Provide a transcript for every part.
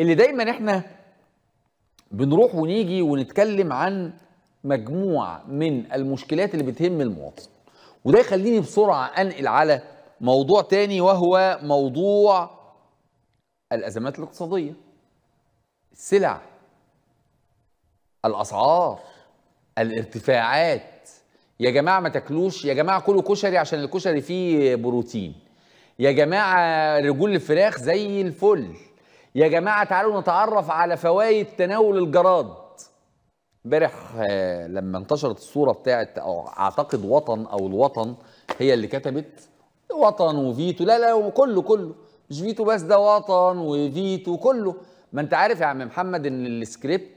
اللي دايما احنا بنروح ونيجي ونتكلم عن مجموعة من المشكلات اللي بتهم المواطن وده يخليني بسرعة أنقل على موضوع تاني وهو موضوع الأزمات الاقتصادية السلع الأسعار الارتفاعات يا جماعة ما تاكلوش يا جماعة كلوا كشري عشان الكشري فيه بروتين يا جماعة رجول الفراخ زي الفل يا جماعة تعالوا نتعرف على فوائد تناول الجراد امبارح آه، لما انتشرت الصورة بتاعت أو أعتقد وطن أو الوطن هي اللي كتبت وطن وفيتو لا لا كله كله مش فيتو بس ده وطن وفيتو كله ما انت عارف يا عم محمد ان السكريبت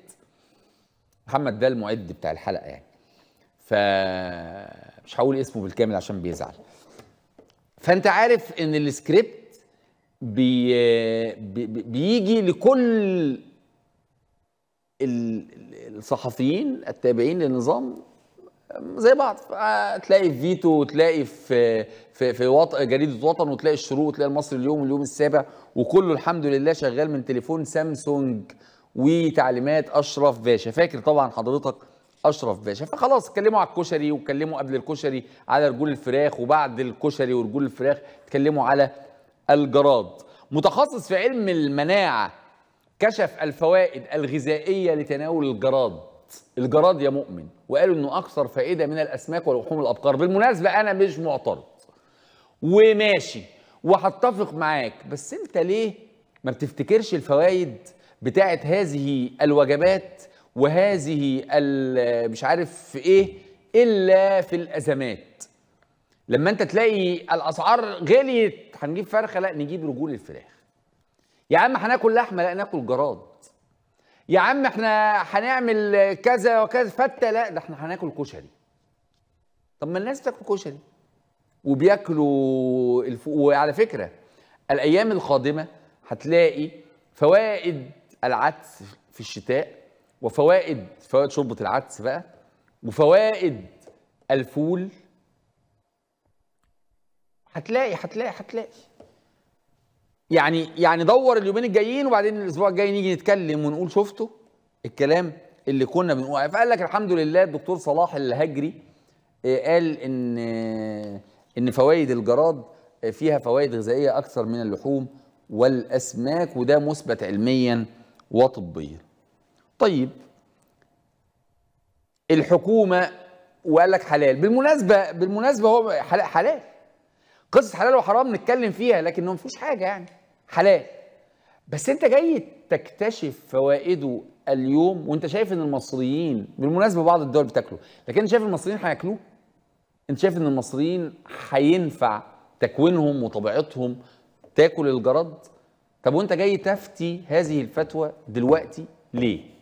محمد ده المعد بتاع الحلقة يعني ف مش هقول اسمه بالكامل عشان بيزعل فانت عارف ان السكريبت بي بيجي لكل الصحفيين التابعين للنظام زي بعض تلاقي في فيتو وتلاقي في في في وط... جريده وطن وتلاقي الشروق وتلاقي المصري اليوم واليوم السابع وكله الحمد لله شغال من تليفون سامسونج وتعليمات اشرف باشا فاكر طبعا حضرتك اشرف باشا فخلاص اتكلموا على الكشري واتكلموا قبل الكشري على رجول الفراخ وبعد الكشري ورجول الفراخ اتكلموا على الجراد متخصص في علم المناعة كشف الفوائد الغذائية لتناول الجراد الجراد يا مؤمن وقالوا انه اكثر فائدة من الاسماك ولحوم الابقار بالمناسبة انا مش معترض وماشي وهتفق معاك بس انت ليه ما بتفتكرش الفوائد بتاعه هذه الوجبات وهذه مش عارف ايه الا في الازمات لما انت تلاقي الاسعار غليت هنجيب فرخه لا نجيب رجول الفراخ يا عم هناكل لحمه لا ناكل جراد يا عم احنا هنعمل كذا وكذا فته لا ده احنا هناكل كشري طب ما الناس بتاكل كشري وبياكلوا الف... وعلى فكره الايام القادمه هتلاقي فوائد العدس في الشتاء وفوائد فوائد شوربه العدس بقى وفوائد الفول هتلاقي هتلاقي هتلاقي يعني يعني دور اليومين الجايين وبعدين الاسبوع الجاي نيجي نتكلم ونقول شفتوا الكلام اللي كنا بنقول فقال لك الحمد لله الدكتور صلاح الهجري آه، قال ان آه، ان فوائد الجراد آه، فيها فوائد غذائيه اكثر من اللحوم والاسماك وده مثبت علميا وطبيا. طيب الحكومه وقال لك حلال بالمناسبه بالمناسبه هو حلال قصه حلال وحرام نتكلم فيها لكن ما فيهوش حاجه يعني حلال بس انت جاي تكتشف فوائده اليوم وانت شايف ان المصريين بالمناسبه بعض الدول بتاكله لكن انت شايف المصريين هياكلوه انت شايف ان المصريين هينفع تكوينهم وطبيعتهم تاكل الجرد طب وانت جاي تفتي هذه الفتوى دلوقتي ليه